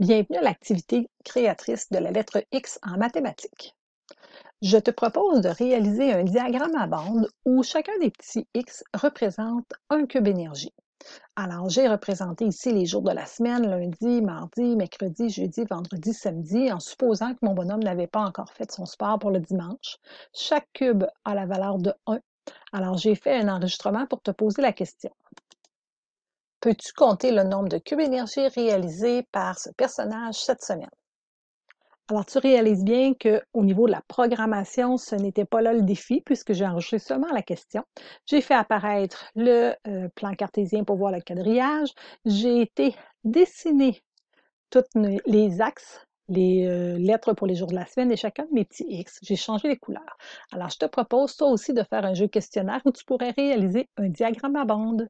Bienvenue à l'activité créatrice de la lettre X en mathématiques. Je te propose de réaliser un diagramme à bande où chacun des petits X représente un cube énergie. Alors, j'ai représenté ici les jours de la semaine, lundi, mardi, mercredi, jeudi, vendredi, samedi, en supposant que mon bonhomme n'avait pas encore fait son sport pour le dimanche. Chaque cube a la valeur de 1. Alors, j'ai fait un enregistrement pour te poser la question. Peux-tu compter le nombre de cubes énergie réalisés par ce personnage cette semaine? Alors, tu réalises bien qu'au niveau de la programmation, ce n'était pas là le défi, puisque j'ai enregistré seulement la question. J'ai fait apparaître le euh, plan cartésien pour voir le quadrillage. J'ai été dessiner tous les axes, les euh, lettres pour les jours de la semaine et chacun de mes petits X. J'ai changé les couleurs. Alors, je te propose toi aussi de faire un jeu questionnaire où tu pourrais réaliser un diagramme à bande.